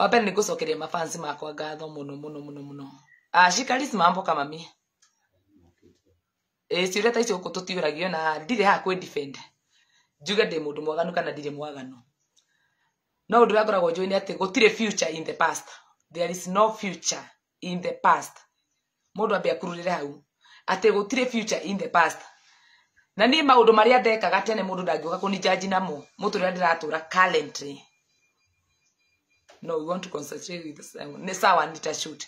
wa nä ngå cokeria mabansi makwa ngatho må no må no må no må no ashikaris ah, mambo kama mi ta icio tå tiå na ndirä haha kwä defend njuge ndä må ndå mwaganu kana ndirä mwaganu no å ndå å rä a ngoragwo njå nä atä gå tirä future in the past there is no future in the past må ndå ambe akurå re hau atä gå tirä future in the past na nä maå ndå marä a ndekaga tene må ndå ndangä å ka kå nä njanji namo må tå rä a ndä ratå ra no we want to concentrate with this um, ne sawa nita shoot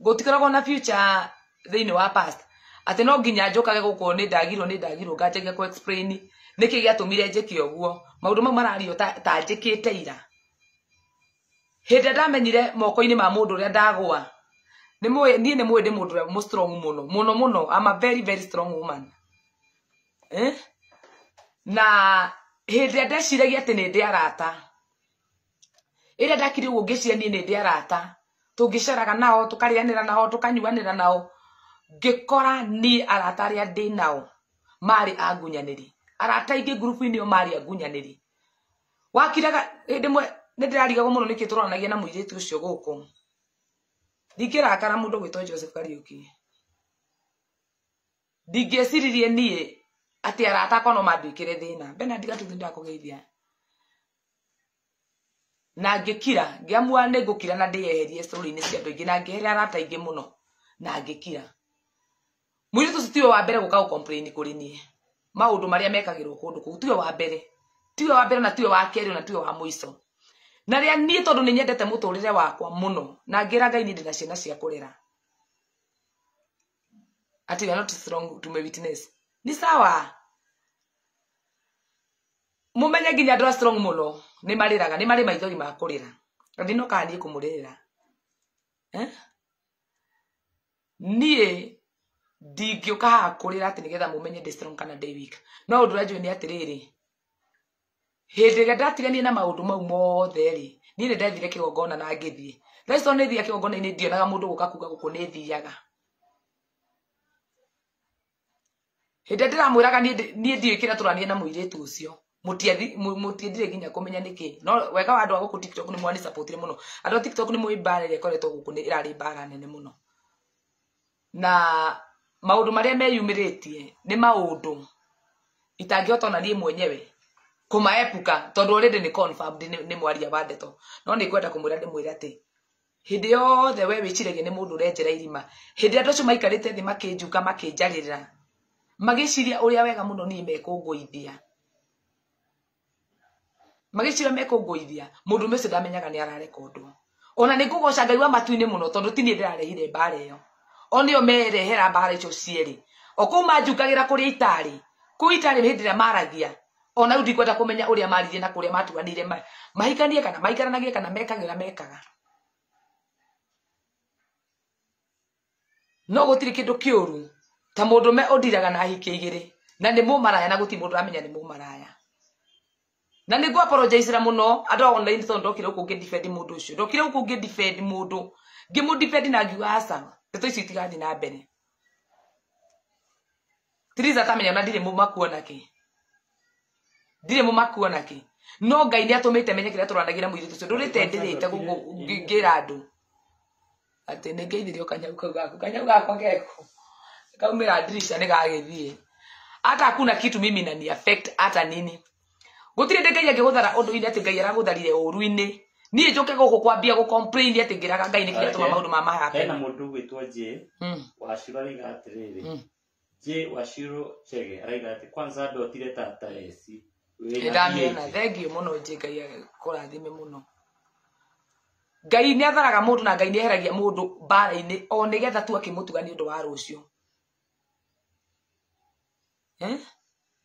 gotikara kona future they know our past ate no ginya joka ge guko ni dagiro ni dagiro gate ge ko explain ni ki ya tumire jeki oguo maudu ma marari ta, ta jikite ira hedada menyire moko ini ma mundu ria dagwa ni mwe ni ni mwe ni mundu mo strong muno muno muno i'm a very very strong woman eh na hedada shiragi ate ni ndi arata ä rä a ndakire gå ngä cienie nä ndä arata tå ngä ceraga nao tå karä anä nao tå ra nao ngä kora nä arata arä a nao marä a arata ingä ngurubu-inä ä yo wakiraga hä ndä mwe nä ndä rarigagwo na må irä tu å cio gå joseph kariuki ndingä ciririe niä atä aratakwa no manduä kä re thä na ngikira ngiamua ni ngukira na ndieherie story ni cia ndingi na ngäherera arata ingi muno na ngikira muri ũcio tiwe wa mbere gukau complain kuri ni maũndũ maria mekagirwo kundu ku tiwe wa mbere tiwe wa mbere na tiwe wa keri na tiwe wa muiso na ria ni tondu ni nyendete muturire wakwa muno na ngira ngai ni ndĩ na ciana cia kũrera ati we are not strong to my witness ni sawa mumenye ginya ndå strong mũno nä marä raga nä marä maithoi makå rä ra ninokaaniä kå må rä rä ra niä ndingä å kaakå rä ra tnä etamå mnnoå ndå rnnä atärärä hä ndä ä rä a ndratiganie na maå ndå mau motherä iänä ndethirea thiää thianiå ndågå ä thiaga hä ndä ä ndä ramwä raga iä ndi kä rätå ranina må irä t å cio mutiedi mutiedire ginya kumenya niki no wega wa andu aguku tiktok ni mwani supportire muno andu a tiktok ni muibarire koreto guku ni irari bara nene muno na maudu maria meyumiritie ni maudu itangihota na ni mwenyewe kuma epuka tondu already ni confirmed ni mwaria wa ndeto no ni kwenda kumwira ni mwira ati hindi yothe we wichiragia ni mundu urenjera irima hindi andu acio maikarite thi makinjuka makinjarira magiciria uria wega muno ni mekungoithia magicira mekungũithia mundu micio ndamenyaga ni arare ararekondwo ona ni ngugoca ngai wa matu-inĩ mũno tondũ ti bare yo oni ĩyo o nĩyo merehera bare cho cierĩ okuma jukagira kuri itari ku itari itarĩ hĩndĩ ĩrĩa maragia ona rĩu ndikwenda kumenya ũrĩa maririe na kũrĩa matuanĩire mahikanie kana maikaranagie kana mekagira mekaga no gũtirĩ kĩndũ kĩũru ta mundu me odiraga na hikigire na ni mumaraya na gũtirĩ mũndũ ũramenya nĩ mũmaraya na nä ngå aporojaicira må no andå online tondå ndokire gå kå ngä defend må ndå å cio ndokire gå kå ngä defend må ndå ngä må defend na ngiuga aca ndeto icio itigathiä na mbere tiriza tamenya na ndirä må makuona kä ndirä må makuona kä no ngai nä atå mä te menye kä rä a tå ranagä ra må irä tå cio ndå rä tendä te gå ngä ra andå atä nä ngä ithä rio kanyau kau gaku kanyau gakwa gekå kaumä ra ndirisha nä gagä thiä hata hakuna kitu mimi na ni affect ata nini gutire ndi ngai angiguthara undu ini ati ngai aragutharire uruini nie njuke guku kwambia gu complain ati ngiraga ngai ni kiratuma maundu ma mahape hena mundu gwitwo je hmm. washiro ariga atiriri hmm. je washiro chege ariga ati kwanza ndotire tata esi ndamiona thengio muno je ngai akurathime muno ngai nä atharaga må ndå na ngai ni eheragia må ndå mbara-inä o nä getha tu akä må tuga nä å ndå wa rå cio eh?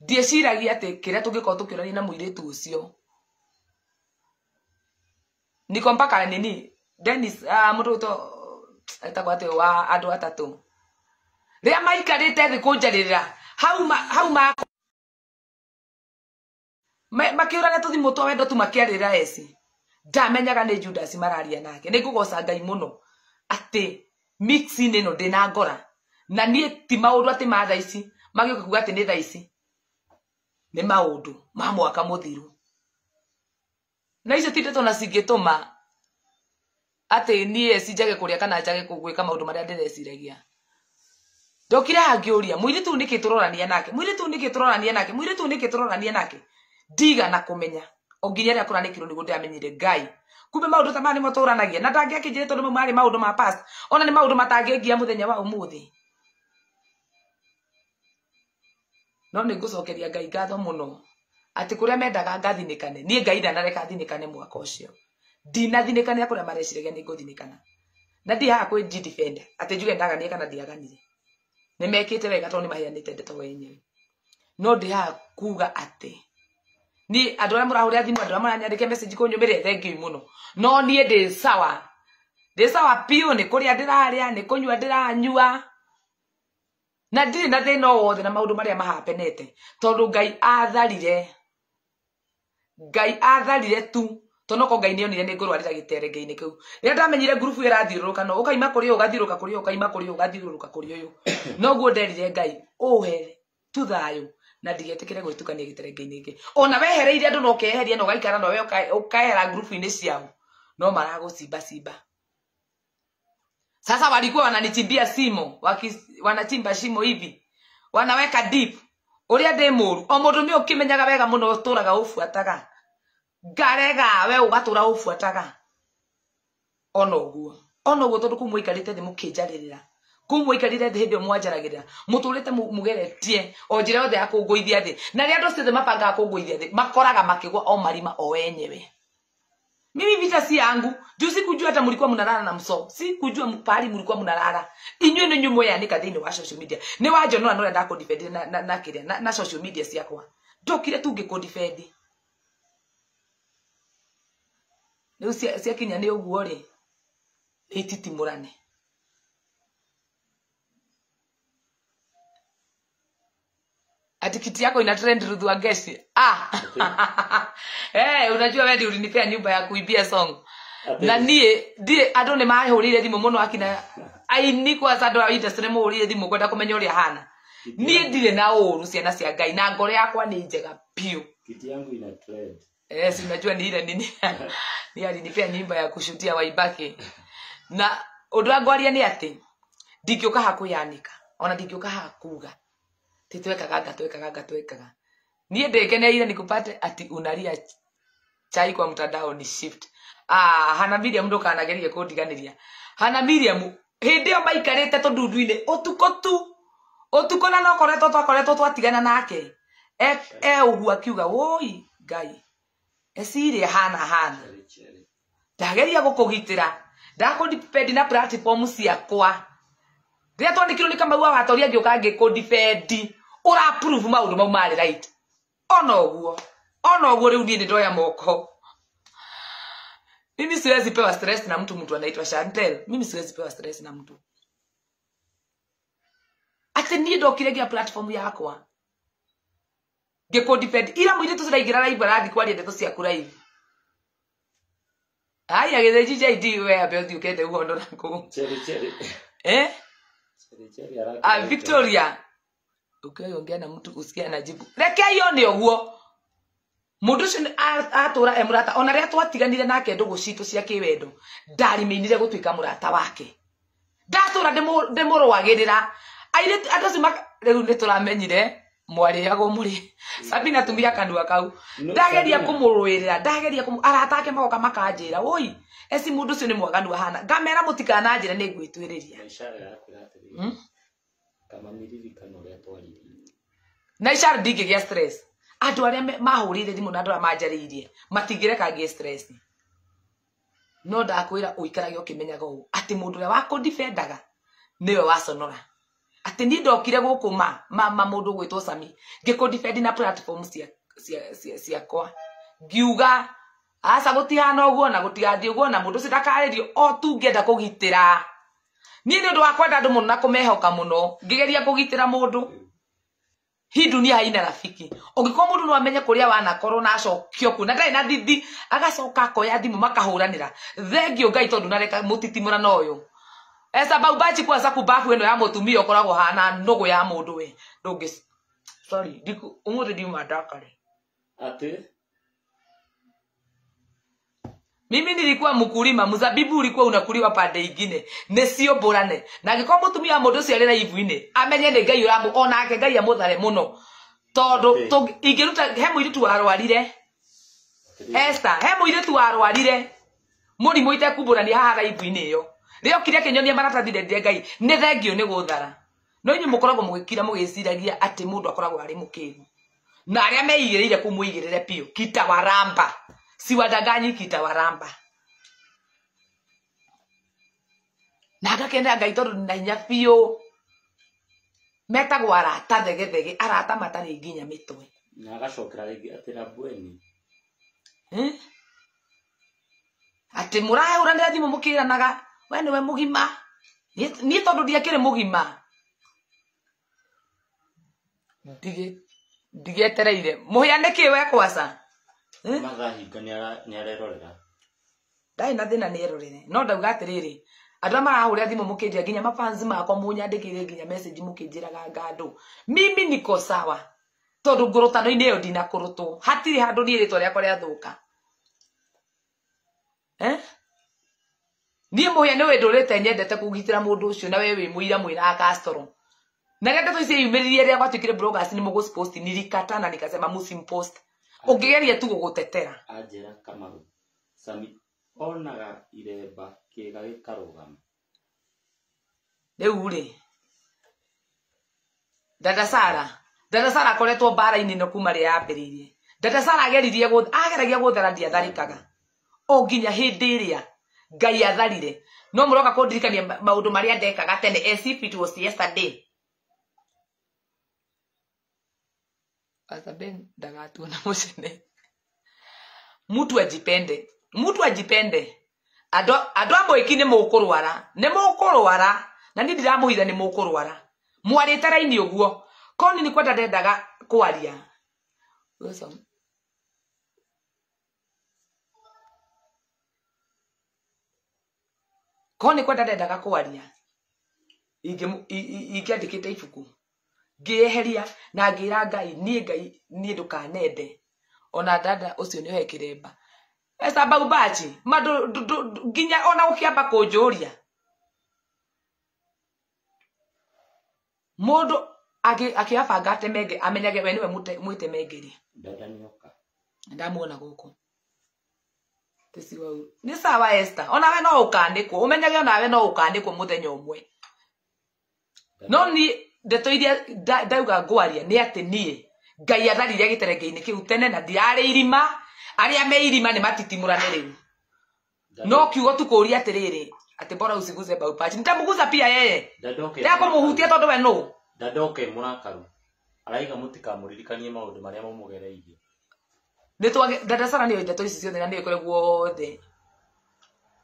ndieciragia atä kä rä a tå ngä korwo tå kä onania na må irä tu å cio niko mpaka nini denis uh, ah, wa andå atatå rä a maikarä te thä kå njarä rä ra hau ma makä å rane tå thimå twa wendo tu makäarä ra eci ndamenyaga nä judas mararia nake nä ngå goca ngai må no atä mixinä no ndä na ngora na niä ti maå ndå atä ma thaici magä å ka kuga atä nä thaici nä maundu ma mwaka muthiru na icio tindä tona cingä ma atä niä cinjage kuria kana njage gwä ka maå ndå marä a ndä reciragia ndokire tu nä kä nake mwirä tu nä kä nake mwirä tu nä kä nake diga na kumenya o nginya rä nikiru kå ranä kä rwo nä guo ndamenyire ngai kumbe maå ta maya nä na ndangä akä tondu rä maundu ma past ona ni maundu ndå matangä ngia må wa umuthi no nä ngå cokeria ngai ngatho må no atä kå rä a mendaga ngathinä kane niä ngaira nareka thinäkane mwaka å cio ndinathinäkanä kå rä a mareciragia nä ngå thinäkana na ndä kwä njidifenda atä njuge ndagania kana ndiaganire nä mekä te wega tondå nä maheanä te ndeto wenyewe no ndä kuga atä ni andå arä a må rahå rä a thimå andå arä a maranyandä ke message kå nyå mä rä thengiui må no no niä ndä sawa ndä sawa piå nä kå rä a ndä rarä a nä kå nyua ndä ranyua na ndirä na thä na wothe na maå ndå marä a mahapenete tondå ngai atharire ngai atharire tu tonoko ngai nionire ni ngurwarira giterengeinä kä u rä a ndamenyire ngurubu ä rathiårå no å kaima kå rä å gathiå rå ka kå rä å kaima kå rä å gathiå rå ka kå rä å yå noguo nderire ngai å here tu thayå na ndigetä gwä tukania gä terengeinä gä ona wehereire andå no å keeheria na å gaikara na we å kaehera ngurubu-inä ciao no maragå cimba cimba sasa walikuwa wananichimbia simo, waki, wanachimba shimo hivi. Wanaweka deep. Uria ndi muru, o mundu ni ukimenyaga wega muno uturaga ubufuataga. Ngarega we ugatura ubufuataga. Ona uguo. Ona uguo tondu kumwe ikarite thi mukinjarira. Kumwe ikarire thi hindi mwanjaragirira. Muturite mugeretie o njira yothe ya kunguithia thi. Na ria andu othe mapangaga kunguithia thi, makoraga makigwa o marima o wenyewe. Mimi vita si yangu. Juu kujua hata mlikuwa mnalala na mso. kujua pali mlikuwa mnalala. Inywe ndio nyumwe ya nika thini wa social media. Ni waje no anora ndako defend na na, na kiria na, na social media si yako. Ndio kile tu ungeko defend. Ni usia kinya ni uguo ri. Ni titimurane. ati kiti yako ina trend Ruth gesi ah eh hey, unajua wewe ulinipea nyumba ya kuibia song na nie ndire andå nä mahå thimu må no akina aini kwanza ya industry må hå thimu kwenda kumenya uri å rä a hana niä ndirä na å ciana cia ngai na ngore yakwa ni njega piu kiti yangu ina trend eh si unajua ni ile nini ni alinipea nyumba ya kushutia waibaki na odwa ndå wa ngwaria nä atä ndingä å ona ndingä hakuga titwekaga ngatwekaga ngatwekaga niä ndä keneire nä kupate ati unaria chai kwa mtandao ni shift ah, hana miriam ndå kanagerie kå ndiganä hana miriam hä ndä ä yo maikarä te tå ndundu-inä å tukå tu å tukå na nokoretwo twakoretwo twatigana nake e å e guo akiuga woi ngai esiri hana hana ndageria gå kå gitä ra ndakå na platform ciakwa rä rä a twandä kirwo nä kamau awatoria ngä å ka ngä kå ura prove maundu mau mari right ona guo ona guo riu ndie ndoya moko mimi siwezi pewa stress na mtu mtu anaitwa Chantel mimi siwezi pewa stress na mtu ati nie ndokiregia platform yakwa ila ira muiritu ciraingira live radi kwa ndeto ciaku live gede githenji jaidi we ya abethi ukete uhondo na ko cheri cheri eh? cheri cheri ah Victoria ukiwa ongea na mtu usikie anajibu reke hiyo ni oguo mundu ucio atura e ona ria twatiganire nake ndugu citu cia kiwendo ndariminire gutuika murata wake ndatura ndimurwagirira airitu andu acio riu nituramenyire mwarĩagwo mũrĩ sabina tumia kanua kau ndageria kũmũrũĩrĩra ndageria arata ake magoka makanjĩra ũi eci mũndũ ũcio nĩ mwaganu ahana ngamera mũtikananjĩra nĩ ngwĩtuĩrĩria kamamirikano ria twaririe na icar ndingĩgĩa stress andå rä mahũrĩire thimũ na andå arĩa manjarĩirie matingĩrekangie stress no ndakwĩra ũikarage ũkĩmenyaga ũũ atĩ mũndũ ũrĩa wakũndifendaga nĩwe waconora atĩ niĩ ndokire gũkũ ma ma, ma mũndũ å sami ngĩkũndifendi na platform cia ciakwa cia, cia ngiuga aca gũtihana ũguo na gũtigathiĩ ũguo na mũndũ ũcio ndakarĩrio o tu ngĩenda kũgitĩra niä nä å ndå wa kwenda andå må no na kå mehoka må no ngä geria kå gitä ra må ndå hi dunia haina rafiki ungikuwa mundu no amenye kuria wanakorwo na acokio ku na ndarä na thithi agacoka akoya thimå makahåranä thengio ngai tondå nareka må titimå na å yå esa baubachi kwa saku bafu eno ya mutumia okoragwo hana nugu ya mundu we ndungi sorry diku umuthi ndiuma ndakare ate mimi nilikuwa mkulima mzabibu ulikuwa unakuliwa pande ingine nä sio borane na angä korwo må tumia må ndå å cio arä na ibu-inä amenye nä ngai å ona onake ngai amå muno må no tondå ingä ruta he må irä tu warwarire he må irä tu warwarire må rimå itekumbå haha na ibu ine ä yo rä okire akä nyonia maratathirendire ngai nä thengiå nä gå thara no inyu må mugikira mugiciragia ati mundu må gä ciragia akoragwo arä må na arä a meigä rä kita waramba siwadanganyi kitawaramba na ngakena ngai tondu na hinya biå metagwo arata thegethege arata matarä nginya mä twe na agacokera rä atä rabweni atä må rahå ranä ra thimå må kä ranaga we nä we må gima niä tondå ndiakä rä må gima ndigetereire må hä a nä kä we kwaca Eh? magahinga ndarä na thä na nä erorere no ndauga atä rä rä andå arä a marahå rä ra thimå må kä njä ra nginya mabanzi makwa må nyandä kä re nginya message må kä njä raga ngandå mimi niko sawa tondå ngå rå tano-inä ä yo ndinakå rå two hatirä handå niä rä two rä akwa rä athå ka eh? niä må hia nä wä ndå rä te nyendete kå gitä ra må ndå å cio na we wä må ira mwä ra gastoro na rä a ndeto ici yumä rä rie rä a gwatuä kä nä må gå nirikata na nikasema musimpost ungigeria tu gugutetera anjira kamaru sami onaga ireba kiga gikarugama riu ri dada sara dada sara akoretwo mbara ini no kuma rĩrĩa yambĩrĩirie dada sara ageririe ageragia gũthera ndiatharĩkaga o nginya hĩndĩ ĩrĩa ngai atharire no muroka kũndirikania maundu marĩa ndekaga tene as if it was yesterday azaben dagatuna musene mutu ajipende mutu ajipende andå amwe iki nä må kå rwara nä må kå rwara na ni ndiramå nä må kå rwara mwarä te raini å guo koni nä kwenda ndendaga kwaria koni nä kwenda ndendaga kwaria ingä andä kä te ibuku ngieheria na ngira ngai nie ngai nie ndukanende ona dada ucio ni ohe kiremba esa baubachi madu nginya ona ukiamba kunjuria mundu akiabanga mege amenyage we niwe mwitemengeri ndamuona guku nä sawa esta onawe no å kandä kwo å menyage we no å kandä kwo må thenya å mwe no ni ndeto iria ndauga ngwaria ni ati niä ngai atharirie gä terenge-inä tene na ndirarä irima aria me irima ni matitimå rä u no kiugo tu kå ati atä rä rä atä mbona usiguze baupachi nitamguza pia yeye ndakå må hutia tondå we no ndadoke murakaru araiga mutika muririkanie maundu maria ni dada ndandacara ni ndeto isi ciothe na nä kore guothe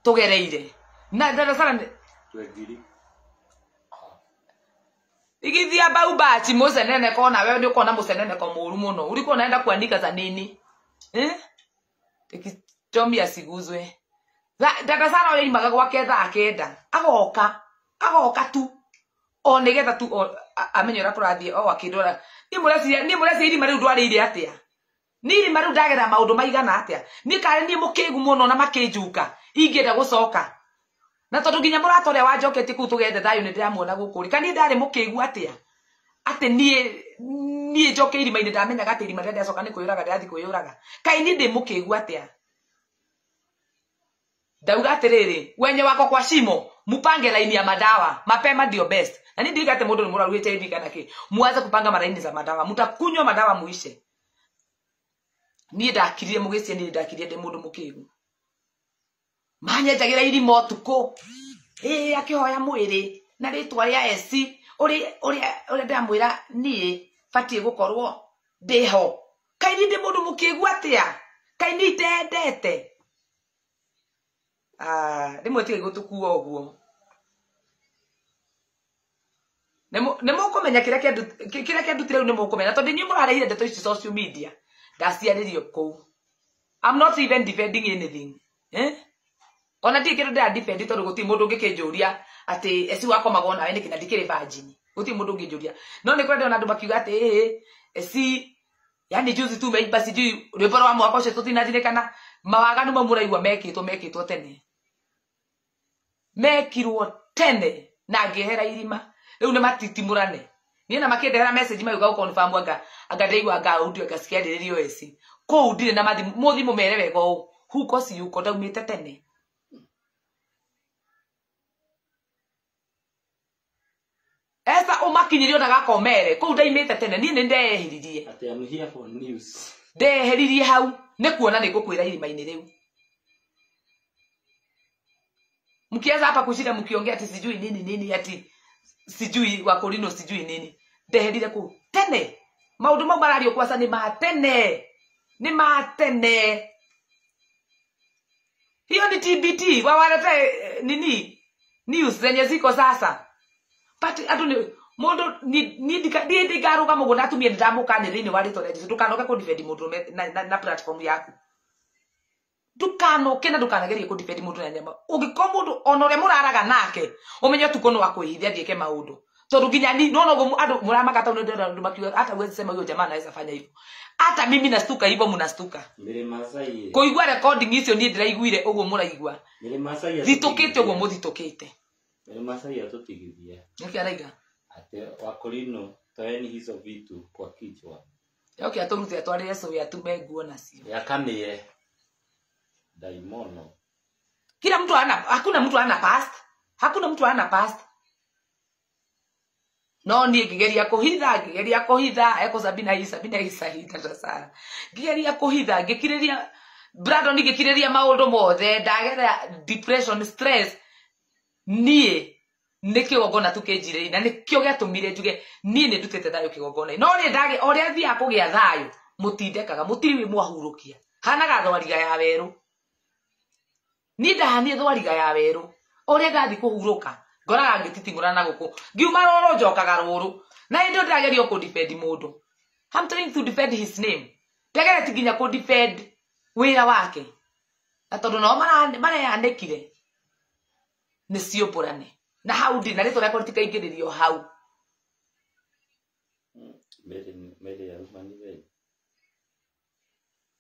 tå gereire na ndandacara Igithi igithia bauba ati mucenene kona wewe ndio mose nene kwa muru muno ulikuwa unaenda kuandika za nini eh ikitomia siguzwe dada sana ole imaga gwake thaa kenda agoka agoka tu o nigetha tu amenye ũrĩa kũrathiĩ o Ni akĩndora nĩ mũreciria irima rĩu ndwarĩire atĩa nĩ irima rĩu ndagetha maũndũ maigana atĩa Ni kare ni mũkĩgu mũno na makĩnjuka ingĩenda gũcoka na tondu nginya murata uria wanjokete kuu tugende thayo ni ndiramuona gukuri kani ndari mukiigu atia ati nie nie njoke irima-ini ndamenyaga ati irima ndiracoka ni kwiyuraga ndirathi kuyuraga kai ni ndi mukiigu atia ndauga atiriri wenye wako kwa shimo mupange laini ya madawa mapema ndio best na ni ndiga ati mundu ni muraru tv kana ki muanze kupanga maraini za madawa mutakunywa madawa muishe niä ndakirie må gä ndakirie ndi må ndå manyenjagä irima å tukå ä akä hoya mwä rä na rä twa rä a å rä a ndamwä ra niä batiä gå korwo ndä ho kaini ndä må ndå må kä gu atä a kaini itendete rä mwe tigai gå tå kuo å guo nä må kå menya kä rä a kä ndutire u nä må kå menya tondå niä må rarehire ndeto ici social media ndaciarä rio kå u i'm not even defending anything eh? ona ndirä kä ndå ndä radipendi guti gå tirä må ndå ngä kä njå ria atä eci wakomagwo nawe nä kä na ndikä rä banjini gå tirä må ndå ngä njå ria no nä kwende ona andå makiuga atä ä eci yani juzi tu meimba sijui rwimbo rwa mwaka ucio tutinathirikana mawaganu mau muraigua mekitwo mekitwo tene mekirwo tene na ngihera irima riu ni matitimurane ni na makä message maiuga gå konfamu anga aga ndaigua nga undu anga cikä andä rä rio eci kå u ndirä na mathimå må thimå mere wega huko si koci yuko ndaumä te tene Esa umakinyirio na gakomere kuu ndaimite tene ni ni Ati here for ndeheririe ndeheririe hau ni kuona ni gukwira irima maini riu mkianza hapa kushida mkiongea ati sijui nini nini ati sijui wakorino sijui nini ndeherire kuu tene Maudu mau marari kwasa ni ma tene ni ma tene hiyo ni tbt wawalete eh, nini news zenye ziko sasa pati andå nä må ndå ndä ngarå ga må gå na atumia nä ndamå thä inä wa rä twa rä jeså ndå kanoke na, na platform yaku ndukanoke na ndukanagerie kå difendi må ndå na nyama å ngä korwo må ndå a må raraga nake å menye tukå nä wa kwä hithia thiä ke maå ndå tondå nginya ni nona guo andå må ramakata ndå makiuga wezi sema huyo jamaa anaweza fanya hivyo hata mimi nastuka hivyo mnastuka kuigua recording icio niä ndä raiguire å guo må raigua thitå kä te å guo må ni yaani Masai atũtigithie nĩkĩ araiga atĩ wakorino toeni hizo vitu kwa kichwa yoke atũrute atwarĩre cũĩ atume nguo nacio yakamĩe daimono kila mtu ana hakuna mtu ana past hakuna mtu ana past no niä ngä geria kå hitha ngä geria hitha eko sabina hii sabina hii sahitatasa ngä geria kå hitha ngä brado ria brandon ngä mothe ndagera depression stress niä nä kä gongona tå kä na nä kä o njuge niä nä ndutä te thayå no rä ndagä o rä a thiaga kå gä a thayå må tindekaga thwariga ya werå niä ndahanie thwariga ya werå o rä a ngathi kå hurå na gå ngiuma rå njokaga rå na ä ndä ndärageria kå defend må ndå I'm trying to defend his name ndägereti nginya kå defend wä ra wake na tondå nao mareanä kire nä ciåmbårane na hau ndä na rä twa rä akwa rä rä rio hau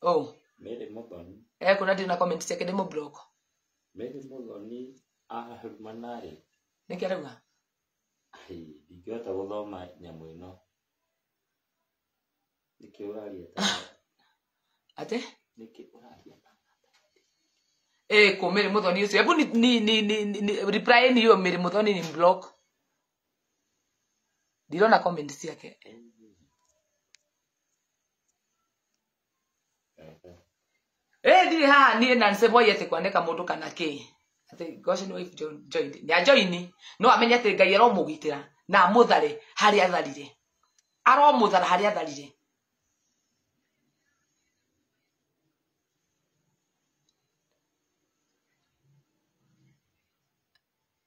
oh. eh, kuna ndä na ciake ndä må bloko nä kä arauga ndingähota gå thoma nyamå ä no nä kä å raria atä nä kä å e eh, ko meri mo thoni ucio ebu ni ni ni ni reply ni yo meri mo thoni ni block ndirona comment ciake eh ndiri ha niä na nseboi atä kwanä ka må ndå kana kä atä gosh nä wife joined nä ajoini no amenye atä ngai aromå gitĩra na amå thare harä atharire aromå thara harä atharire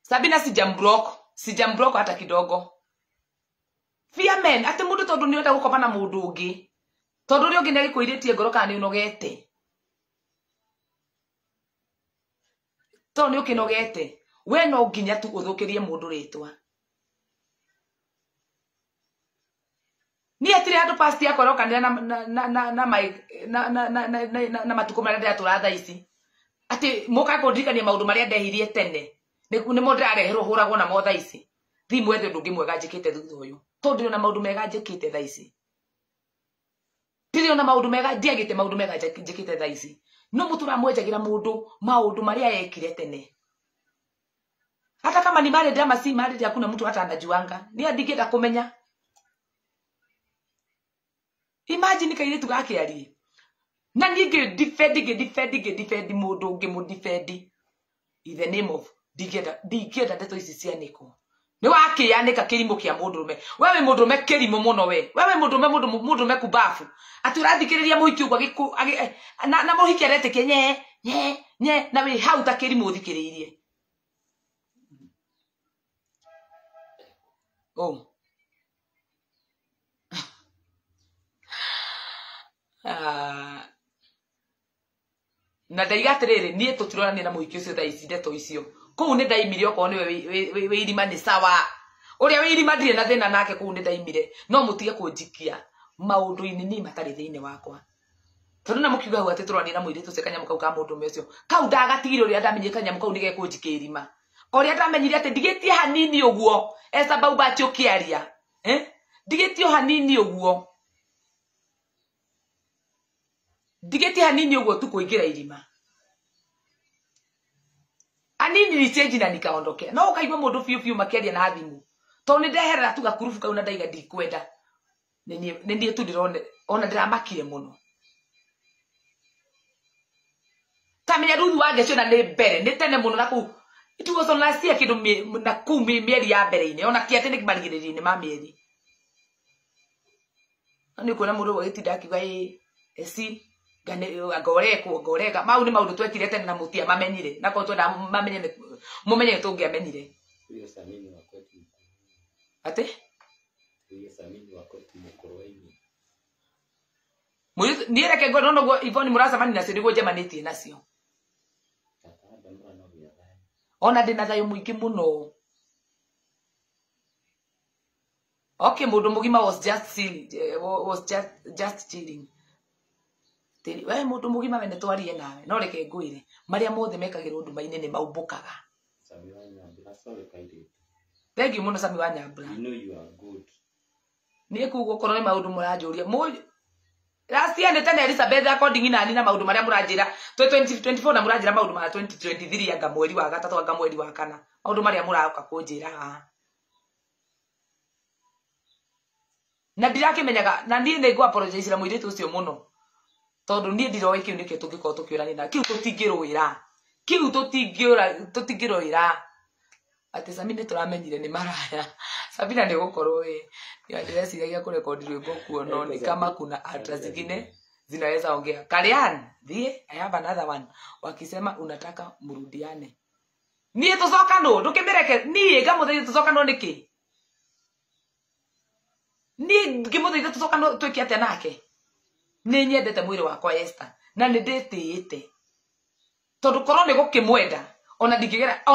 sabina sijambrok sijambrok hata kidogo fiamen ati mundu tondu ni urenda gukoma na mundu ungi tondu uria ungi niagikuiritie ngoro kana ni unogete Todu ni ukinogete we no nginya tu uthukirie mundu ritwa ni atire hatu pasti yakwa rokanira na na na na na na na na na na matuko maria ndiratå ra tha ici atä nä må ndärehä rwo hå ragwo namo tha ici thimå ethe å ndå ngä mwega njä kä te thutha å yå tondå ndä mega njä kä te tha ici ndirä ona maå mega ndiagä te maå mega njä kä te tha no må tå ra mwenjagä ra må ndå maå ndå tene hata kama ni male drama si mali ya kuna mtu hata anajuanga ni adige da kumenya imagine kaire tugake ari na ni ge defend ge defend ge defend mudu nge mu defend in the name of digeda ndeto ici cianĩkwo nä wakäanä ka kä rimå kä a må ndå me we wä må ndå rå me kä rimå må no we må ndå me atä å rathikä rä ria må hiki å na må hiki kenye kä nye nye na we hau ta kä rimå oh thikä rä irie ah. na ndaiga atä rä rä niä tå tiroranie na må hiki å cio thaa ici ndeto icio kuu nä ndaimire okorwo ni we wä irima ni sawa å we a wä irima ndirä na thina na nake kuu nä ndaimire no mutige tige kå njikia maå ni matari thini wakwa tondu na må kiuga hau atä tå rani na må irä tå cio kanyamå kau ka mundu mecio me å cio kau ndagatigire å rä a ndamenyire kanyamå kau nä gekå njikä irima koria ndamenyire atä ndigä hanini uguo esa esabauba atä å eh aria ndigä hanini uguo guo hanini uguo tu kå ingä irima ani nilicenji na nikaondokea no ukaigua må ndå biå biå na thimå tondå nä ndeherera tu gakurubu kau na ndaiga ndikwenda nä niä tu ndä ona ndä ramakire må no tamenya ruthu wa ngecio na nä mbere nä tene må no na kå itugåconacia kä ndå na kå u mä eri ya mbere-inä ona kä atä nä marigä rä ri-inä ma mä eri no nä kuona må ndå å gagä tinda akiuga gane agore uh, ngoreka mau nä maå ndå twekire tene na må tia mamenyire na korwo twenda mamenye må menye tå ngä amenyire atä niä reke ngorwo noguo ivoni må racamani nacio nä guo njemanä tie nacio ona ndä na thayå må ingä må no okay muno okay må gima was just, silly, eh, was just, just chilling tiri we mundu mugima wene twarie nawe no reke ngwire maria mothe mekagira undu inä ni maumbåkaga sami wa no cami wa thank you kuga å wa nä maå know you are good ni te na elizabeth acording nani na maå ndå marä elizabeth according ina ni na må ranjä ra maå ndå ma anga mweri wa gatatå anga mweri wa kana maå ndå marä a na ndirakä menyaga na ndi nä ngå apologicira må irä tu å må tondu niä ndiroä kä u nä kä tå ngä korwo tå kä å rania na kä u tå tingä rå ra kä u tå tingä sami nä tå ramenyire nä maraya sabina nä gå korwo ä ndäreciragia kå rekondi rwä mbo kuono nä kama kuna atra zingine zinaweza ongea kalian die i have another one wakisema unataka murudiane niä tå cokanwo ndå kä mä reke niä ngamå theithia tå cokanwo no kä niä ngä må theithia tå cokanwo twä ke nake nä nyendete mwä rä wakwa esta na nä ndä tä ä te tondå korwo nä gå kä mwenda ona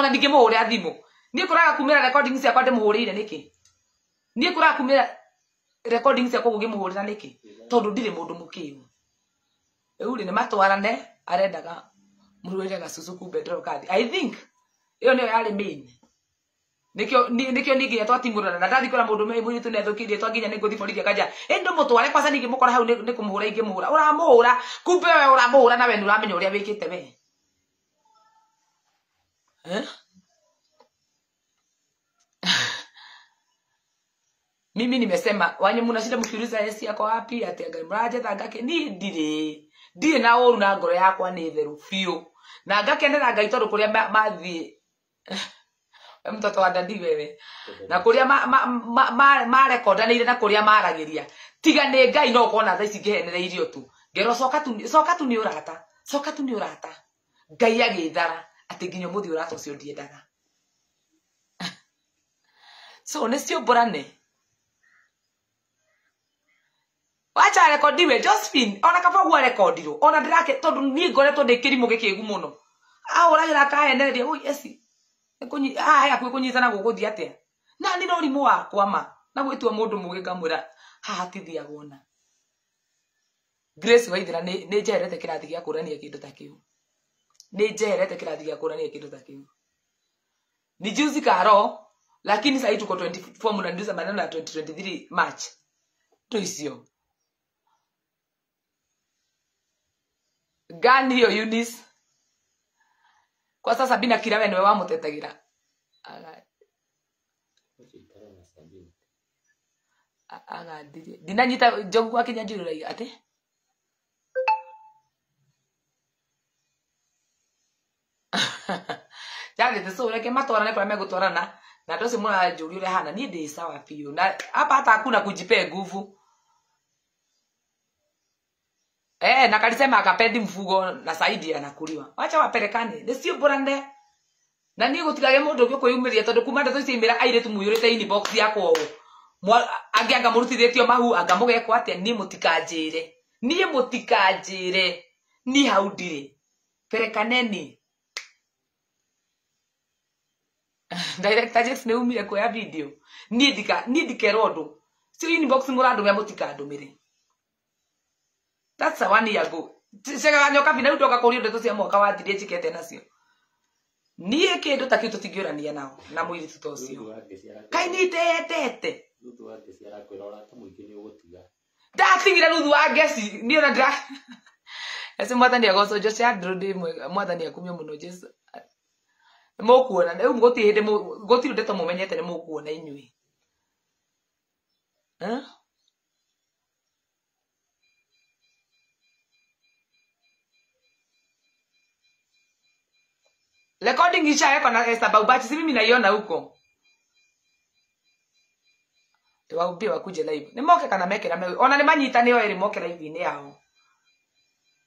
ndingä må hå rä a thimå niä kå raga kumä ra ciakwa ndä må hå rä ire nä kä niä kå raga kumä ra ciakwa gå gä må hå rä ra nä kä tondå ndirä må ndå må kä u rä u rä nä matwarane arendaga må rå ire gacucu kumbe ndä rokathi i think ä yo nä yo yarä main nikio nikio nigire twatingurana na ndathi kura mundu me mwiri tu nethukirie ni guthi borithi kaja indu mutware kwanza ningi mukora hau ni kumuhura ingi muhura ura muhura kumbe we ura muhura na we ni uramenya uria wikite we mimi nimesema wanyu mnashinda mkiuliza yesi yako wapi ati agari mraje thanga ke ni ndiri ndire na uru na ngoro yakwa ni theru fio na ngakenera ngai tondu kuria mathiä mtoto wa dadi wewe na kuria marekondanä ire na kuria maragä ria tiga nä ngai no ũkona tha ici ngähenere irio tu ngero coka tu nä å rata coka tu nä å ngai agä thara atä nginya må thi ndiendaga so nä ciå mbå wacha rekondiwe josephine ona kaba gua rekondirwo ona ndä rake tondå ngoretwo ndä kä rimå gä kä gu må no ahå Ah, Aya kwe kwenye kwikunyitana kukodi yate. na ni norimu kwa ma na kwe gwitua mundu mugi ngamwira haha ya wona. grace waithira ni njeherete kirathi ya kurania kindu ta kiu ni njeherete kirathi gia kurania kindu ta kiu ni juzi karo lakini sa hitu kwa 24 muna nduza maneno ya 2023 march tuisio gani yo Eunice kwa sasa sabina kirawe niwe wamutetegira agandirie ndinanyita njogu akinya njiruragia ati jagite so reke matwarane kuria megutwarana na andå acio må ranjå na, å rä a hana niä ndä sawa biå na hapa hata hakuna kujipe gufu? eh, na kalisema akapendi mfugo na saidi anakuliwa wacha waperekane ni sio burande na ni gutigage mundu ngi kwiyumiria tondu kuma ndeto ici imira airitu muyurite ini box yakwo angianga murutithitio mahu anga mugekwo atia ni mutikanjire niä må tikanjä re ni hau ndirä perekaneni umire kuoya video niä ndikerwo ndå cio inbox må randå mä that's a one year ago cigaganyoka bina riu ndoka kuria ndeto cia mwaka wa thiri njikete nacio niä kä ndå ta kä tå tingä å rania nao na må iritu ta å cio kaä nä ndetete ndatigire ruthu wa ngeci nä ona ndä ese mwathani agoco njose andrå ndä mwathani akumio må no jesu må kuona rä u gå tirä ndeto må menyete nä må kuona recording isha yako na Esther Baubachi, si mimi naiona huko. Tuwaambie wakuje live. Ni moke kana meke na mewe. Ona nimanyita niyo eri moke live ni yao.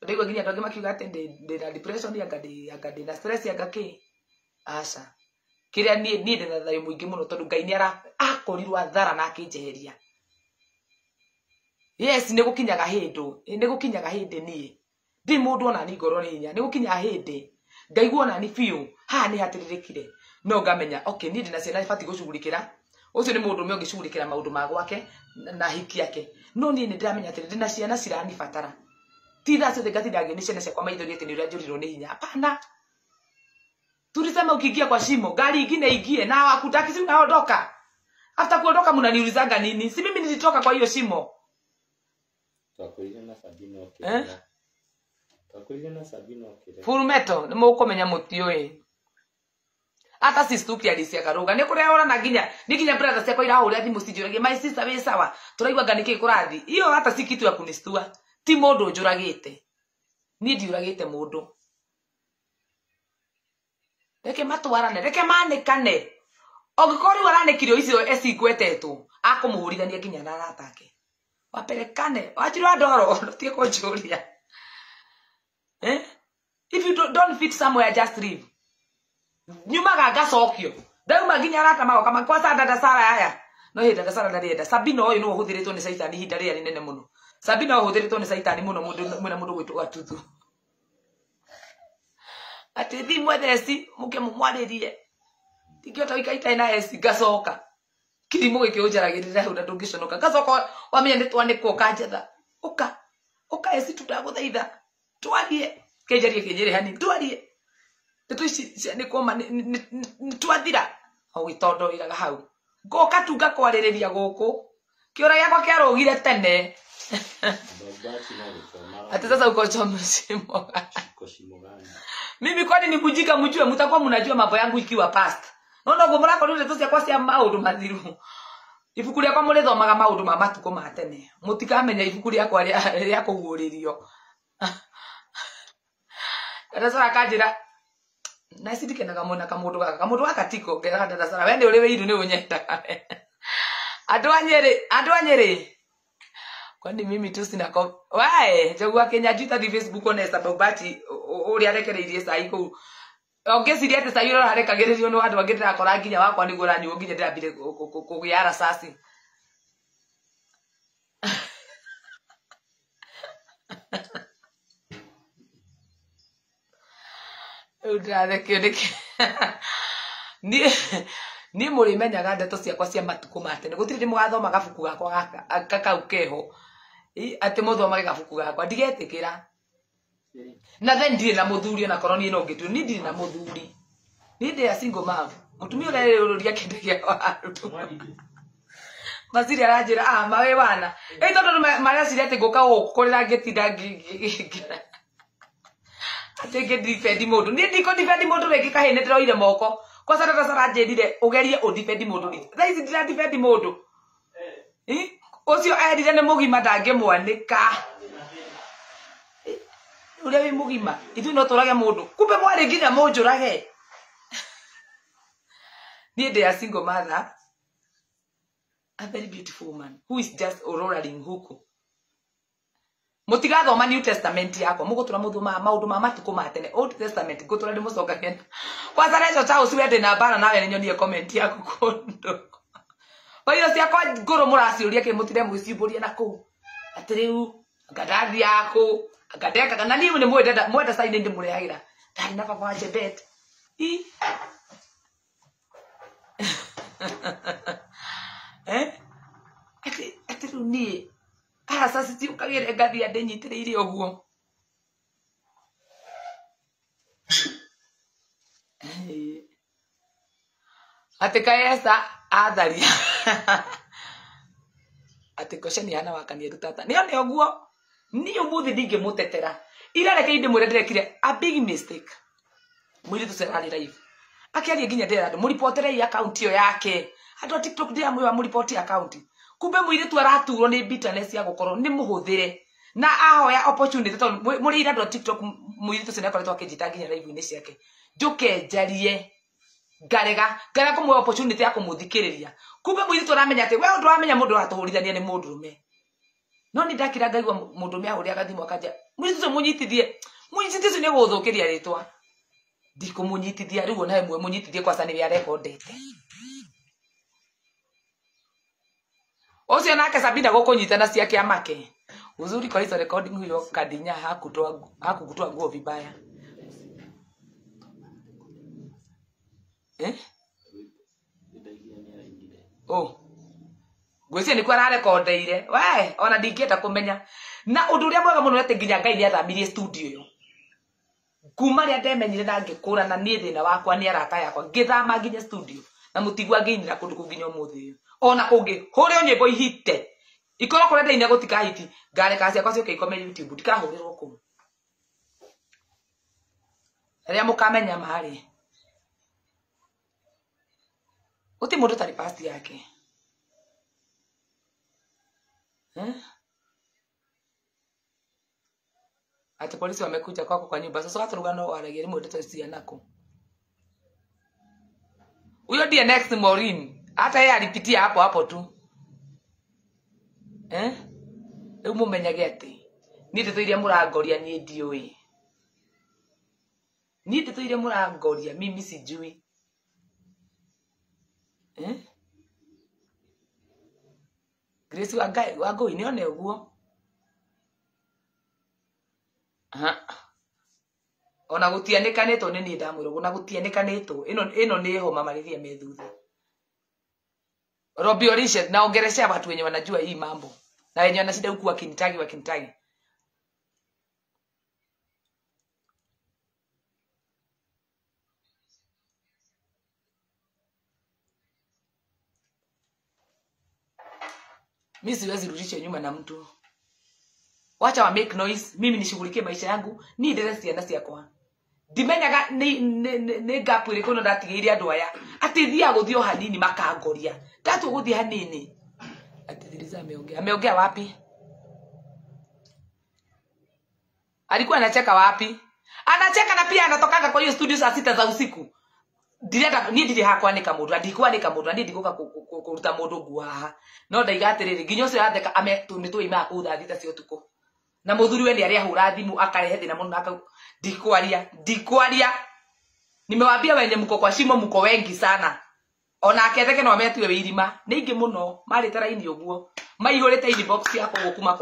Ndigo gini atonge makiuga ate ndi ndi na depression ya ngadi ya ngadi na stress ya ngaki. Acha. Kiria ni ni ndi na thayo muingi muno tondu ngai ni ara akorirwo athara na akinjeheria. Yes, nigukinyaga hindu. Nigukinyaga hindi nie. Ndi mundu ona ni ngoro ni hinya. Nigukinyaga hindi ngaigua nani biũ haha nĩ hatĩrĩrĩkire no ngamenya okay niĩ ndĩna ciana batiĩ gũcugurikĩra ũcio nĩ mũndũ ũmwe ũngĩcugurikĩra maũndũ ma gwake na hiki yake no niĩ nĩ ndĩramenya atĩ ndĩna ciana ciranibatara ti thaa ciothe ngatinda ngĩonia ciana ciakwa maithori atĩ ni ũrĩa njũrirwo nĩ hinya hapana tulisema ukiingia kwa shimo gari ingine ingie na wakutaki wakutakisi unaondoka hata kuondoka mnaniulizanga nini si mimi nilitoka kwa hiyo shimo Sabino, okay. eh? full metal nä må kå menya må tiå hata sistupi alisiakaruga nä kå rehora na nginya nä nginya brother ciakwa irahå rä thimå cinjå my sister wä sawa tå raiguanga nä kä kå rathi iyo hata si kitu ya kunistua ti må ndå njå ragä te niä ndiå ragä te må ndå reke matwarane reke manä kane å ngä korwo rä u aranä kirio icio ecikwetetwo akå må hå rithania nginya na aratake waperekane wanjirwa ndoro ndå kå njå ria Eh? If you don't, don't fit somewhere, just leave. Nyuma gaga sokio. Theu maginyara ata mako kama kwasa dada sara haya. No hida dada sara dada. Sabina oyo no huthiritwo ni Saitani hinda ria rinene muno. Sabina oyo huthiritwo ni Saitani muno mundu mwena mundu gwitwa tuthu. Ati thi mwetheci muke diye. mumwaririe. Tingiota ikaita ina esi gacoka. Kirimu giki unjaragirira hau na ndungiconoka. Gacoka wamenyendetwa ni kuo kanjetha. Oka. Oka esi tutaguthaitha twarie kenjerie kenjere hani twarie ndeto ici ni kuma ni twathira ũgĩtondo iraga hau ngoka tu ngakwarĩrĩria gũkũ kĩũra gĩakwa kĩarũgire tene ati sasa uko simo mimi kwani nikujika mjue mtakuwa mnajua mambo yangu ikiwa past naona guo mrakorire ndeto ciakwa cia maundu mathiru ibuku rĩakwa mũrĩthomaga maundu ma matukũ ma tene mũtikamenye ibuku rĩakwa rĩa kũguũrĩrio ndasara akanjira nacitikena kamona kamutu waka. Kamutu gaka tiko kata ndasara wende ulewe hidu ni unyendaga andu anyeri andu anyeri kwani mimi tu sina ko wae jogwa kenya jita di facebook one sababu bati uri arekereirie sai kuu ongeciria atä caiå rarekagererio nä andå angä ndä rakora nginya wakwa nä guo ranyuo nginya ndä rambire kå gä ara caci ndĩrathe kĩũndĩ niĩ mũrĩmenyaga ndeto ciakwa cia matukũ ma tene gũtirĩ ndĩmũgathoma gabuku gakwa kau keho atĩ mũthomage gabuku gakwa ndigetĩkĩra na then ndirĩ na mũthuri na koroni ino ngĩtu ni ndirĩ na mũthuri niĩ ndĩ a single mom mũtumia ũrĩa rĩrũria kĩndũ gĩa waru maciri aranjĩra ah mawe wana ĩ tondũ mareciria atĩ ngũka gũkũrĩra ngĩtinda ngĩra atege defend mundu ni ndiko defend mundu rege kahene tiroire moko kwasa tata sara jedire ugerie u defend mundu ni thais ndira defend mundu eh ucio aedire ni mugima dange mwanika uria wi mugima ithu no turage mundu kumbe mwari nginya munjurage ni de a single mother a very beautiful woman who is just auroraing huko ma new testament yakwa mugutura muthuma maundu ma matuku ma tene old testament gutura ndi mucokagia kwanza reco chaus we ndina mbara nawe ninyonie comment yaku kundu oiyo ciakwa nguru muraciuria ki mutire mwicimburia na kuu ati riu ngadathi yaku ngadekaga na niu ni mwenda caini ndi murehagira ndari na baba wa jebet i wire ngathia ndinyitiriire uguo eh. atä kaesa atharia atä kosheni hana wakania tutata nä one guo ni umuthi ndingä må tetera ira reke indä mwä rä ndärekire a big mistake mwä tu serali cerarä live akä aria dera. ndä andå må ripoterei akaunti yo yake andå tiktok ndä ramwä wa må ripoti akaunti kumbe muiritu araturwo nä bitterness ya gukorwo nä muhuthire na ahoya opportunity tondu muri ira ndo tiktok muiritu cio nakoretwo akinjita nginya live-inä ciake njuke njarie ngarega ngarega kå opportunity ya kå må thikä rä ria kumbe må iritå aramenya atä we å ndå wamenya må ndå ratå hå no nä ndakä ra ngaigua må me ahå rä agathimå akanja må iritå må nyitithie må iritå cio nä gå thå kä ria rä twa ndikå må ucio nake sabida gå nyitana ciake amake uzuri kwa hizo recording huyo kadinya hakutoa hakukutoa nguo vibaya eh? oh gwese ngwĩciria nĩkuo ararekondeire we ona ndingĩenda kumenya na ũndũ ũrĩa mwega mũno atĩ nginya ngai nĩ studio yo kuma rĩa ndemenyire na ngikura na ni thina wakwa ni arata yakwa ngĩthama nginya studio na mutigwa ngĩinĩra kundu kũu muthi ona kungi hore o nyimbo ihite ikorwo kuria ndeine gutikahiti ngareka ciakwa ciuke ikome youtube ndikahurirwo kuu rä a må kamenya marä å tä må ndå tarä past yake eh? Ati polisi wamekuja kwako kwa nyumba sasa watu rugano waragia rä tari ndeto cianakå uyo DNX Maureen hata yeye alipitia hapo hapo tu eh riu mumenyage ati ni ndeto iria murangoria ni ndiui ni ndeto iria murangoria mimi sijui eh Grace wa go ni one uguo ona gutianikanitwo ni ni ndamwirwo ona gutianikanitwo ino ino ni homa marithia me thutha Robi Orisha, naongeleshea watu wenye wanajua hii mambo na wenye shida huku wakinitagi wakinitagi. Mi siwezi rudisha nyuma na mtu, wacha wa make noise, mimi nishughulikie maisha yangu, ni dress ya nasi yakoa ndimenyaga nä ngapu ä rä kå no ndatigä ire andå aya atä thia gå thiä o hanini makangoria ndatå gå thiä hanini atäthiriza ameongea ameongea wapi alikuwa anacheka wapi anacheka na pia anatokanga kwa hiyo studio saa sita za usiku ndirenda niä ndirä hakwanika må ndå andikwanika må ndå andä ndigå ka kå ruta må ndå nguo haha no ndaiga atä rä rä nginya å cio aratheka nä twä imaga kå thaa thita cia å na muthuriwe ni aria hura thimu akarehe thina muno akau dikwaria dikwaria nimewambia wenye mko kwa shimo mko wengi sana ona aketheke no ametue wirima ni ingi muno mari taraini uguo maihurite inbox box yako gukuma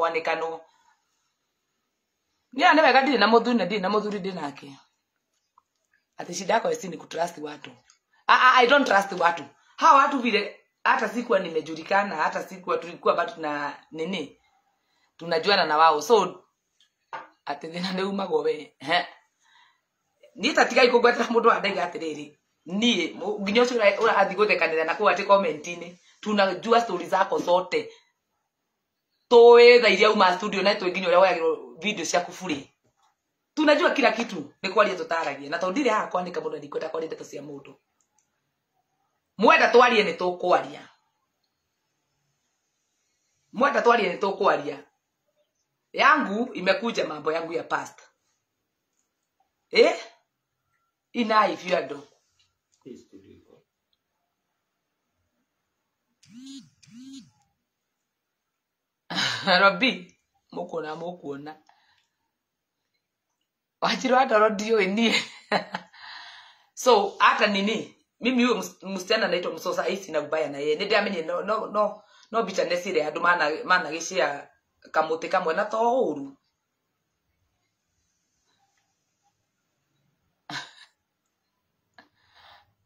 niona ni wega ndiri na muthuri na ndiri na muthuri ndi nake ati shida yako ni kutrust watu I, ah, ah, I don't trust watu hawa watu vile hata sikuwa nimejulikana hata sikuwa tulikuwa bado na nini tunajuana na wao so atä thä na nä umagwo we niä tatigai kå ngwatera må ndå andaiga atä rä rä niä nginya å cio å rathi gå thekanä na kå atä komentinä tunajua story zako zote toe da iria uma studio na twä nginya å wagiro video cia kufuri tunajua kila kitu ni kwaria tå taragia na tondå ha haha kwanä ka må ndå ndikwenda kwaria ndeto cia må mwenda twalie ni tå kwaria mwenda twalie ni tå kwaria yangu imekuja mambo yangu ya pasta eh? inaivya dogo robi mukona mukuona wachiro hata rodio so hata nini mimi huyo msichana naitwa msosa aisi na ubaya na yeye ndiamenya no, no, no, no bitanesi ile andu managicea kamuti kamwe na to uru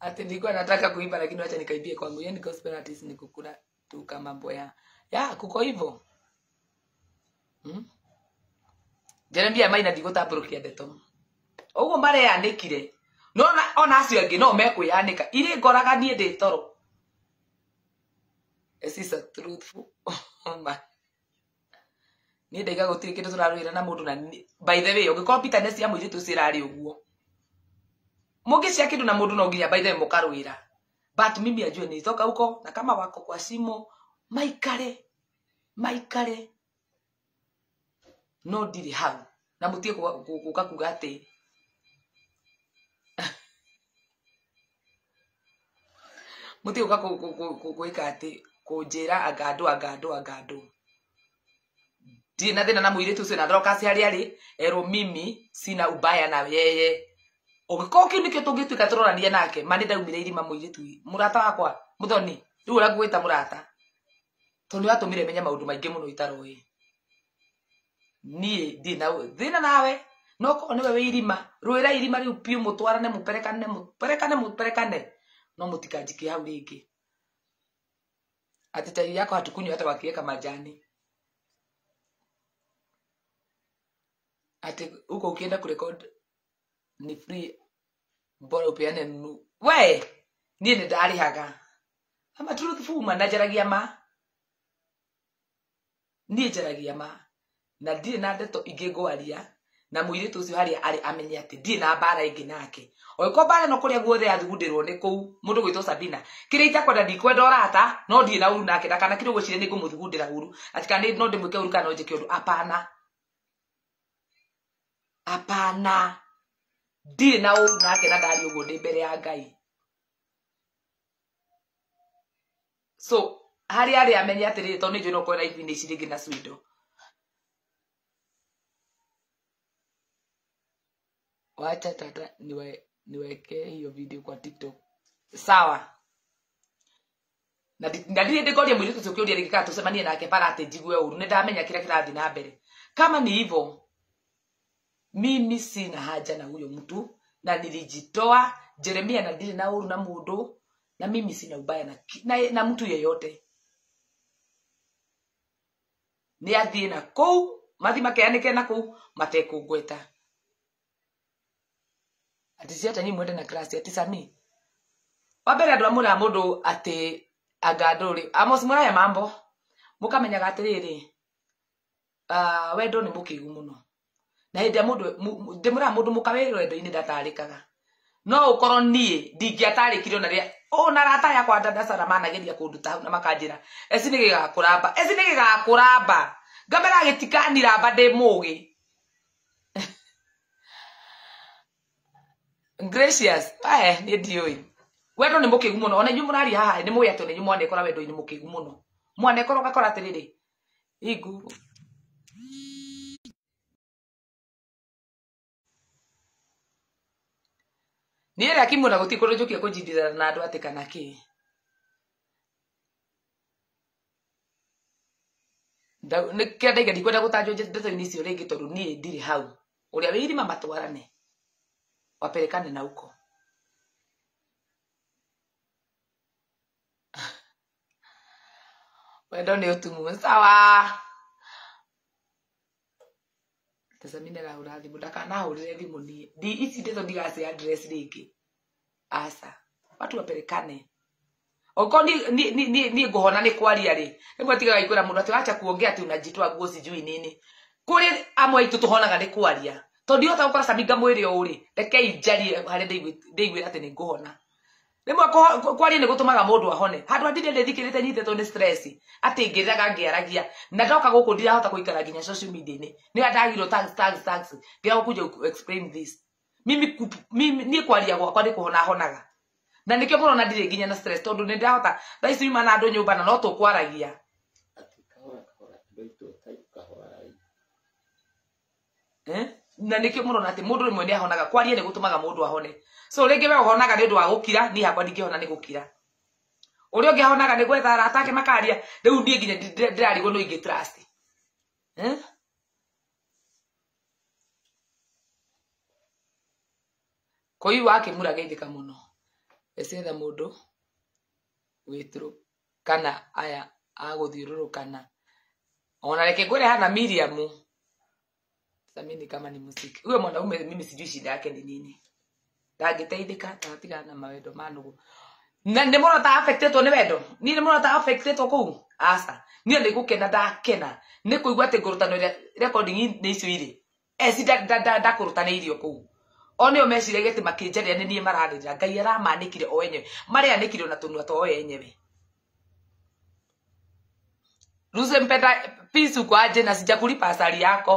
ati nilikuwa nataka kuimba lakini acha nikaibie kwangu. Yani gospel artist ni kukula tu kama mambo ya kuko hivyo hmm? Jeremia maina ndigutaburukia ndeto uguo no na ona asio angĩ no mekwĩyanĩka ire ngoraga nie ndĩ toro is a truthful oh my nä ndaiga gå tirä kä na mundu na by the way å ngä korwo pitane cia må irä tå cirarä å guo cia kä na mundu no nginya by the way mukaruira but mimi ajue ni itoka huko na kama wako kwa simo maikare maikare no ndirä hau na mutie kuka kuga ati mutie kuka kuika ati gå ä ka atä ndirä na thä na na må irä tu å cio na throkas harä arä erwo mimi sina ubaya na yeye å gä korwo kä u nä kä tå ngä tuä ka tå rorania nake ma nä ndaumä rä irima må irä tu må rata wakwa må thoni rä u å rä a gwä ta må rata tondå nä watå mä re menya maå ndå maingä må no itarå niä ndirä na thä na nawe nokorwo nä we wä irima rwä ra irima rä u piå må twarane må perekane må perekane må perekane no må tikanjikä hau rä ngä atitari yako hatukunywa hata wakiweka majani ati huko ukienda kurekod ni free bora upeane nunu we niä nä ndarihaga ama na njaragia ma niä njaragia ma na ndirä na ndeto ingä ngwaria na må irä ucio harä amenye atä ndirä na mbara ingä nake o mbara no kå rä a guothe athugundä rwo nä kå u sabina kä itakwenda ndikwenda å no ndirä na uru nake ndakana kä rä gå cirä nä uru atikana no ndä uru kana no njä ke apana apana ndirä na å ru nake na ndarä ugo guo ndä mbere ya ngai so hari arä amenya atä rä tondå nä njå no kwena ibu na swindo wacha tata niwe niweke hiyo video kwa tiktok sawa na ndirä ndä ngoria må irä tå cio kä å ria rä ngä kaa tå cemanie nake para atä njigue å ru nä ndamenya kä rä a kä na mbere kama ni ivo mimi sina haja na huyo mtu na nilijitoa jeremia na dili na uru na mundu na mimi sina ubaya na, na, na mtu yeyote ni athiä na kå u mathi makeanä ke na kå u matekå ngweta atä si atanyi mwende na class atä sami wambere andå amå ra må ndå atä angandå rä amos må raya mambo må kamenyaga atä rä rä uh, ah, wendo nä må kä gu må no na hä ndä ä ndä må ndå må ka inä ndatarä no å korwo niä ndingäatarä kire ona rä å na rata yakwa ndandacana managä kå nduta hau na makanjä ra eci nä gä gakå ramba eci nä gä gakå ramba ngamera gä tikaniramba ndä må gä gracious ae nä ndiå wendo nä må kä gu må no ona inyuä må raria haha nä må ä atå nä inyuä mwanekora wendo-inä må kä gu må no mwanekora å gakora atä rä rä ingu ä rä akimå na gå tiä kå rå njå kia kå njindithana na andå atä kana kä kä ndaiga ndikwenda gå tanjwo ndeto-inä icio rä ngä tondå niä ndirä hau å rä a wä irima matwarane waperekane na uko wendo nä å tumu sawa tasamine raå rathimå ndakanahå rä re thimå niä ici ndeto ndigacä rä ngä asa watu wapelekane ongorwo ni ni hona ni kwaria rä ni gwetigaga ikwä ra må ndå atä wacha kuongea atä unajitwa nguo sijui nini kå rä amwe aitå tå honaga nä kwaria tondå ihota gå kora caminga mwä rä å rä rekei njarie harä ndaigwä atä nä ngå hona rĩmwe kwaria nĩ gũtũmaga mũndũ ahone handũ andire ndĩthikĩrĩte nyitĩtwo nĩ stress atĩ ngĩrĩraga ngĩaragia na ndoka gũkũ ndirahota gũikara nginya social media ni nĩ andagirwo tags tags tags ngĩra gũkunja explain this mimi mimi nie kwaria gwakwa ndi kuhona honaga na nikio na ndire nginya na stress tondu ni ndahota thaici uma na andu nyumba na no tukwaragia na nikio murona ati mundu rimwe ni ahonaga kwaria ni gutumaga mundu ahone so ringi we uhonaga ni undu wa gukira ni hakwa ndingihona ni gukira uri ungihonaga ni gwetha arata ake makaria riu ndie nginya ndirarigwo no ingi trust eh koiwa akimurageithika muno ecetha mundu wituru kana aya kana ona reke ngwire hana miriamu samini kama ni muziki huyo mwanaume mimi sijui shida yake ni nini ndangiteithika tatigana na mawendo manugu na nä må rota nä wendo ni nä må rota kå u aca niä nä gå kena ndakena nä kå igua atä ngå rå tano rekondingi nä icio irä eh, ndakå rå tanä irio kå u Oni omeshire gete makinjaria ni niema rarira ngai aramanikire oenye mari anikire na tunwa to oenye we Luze mpeta peace uko aje na sijakulipa asali yako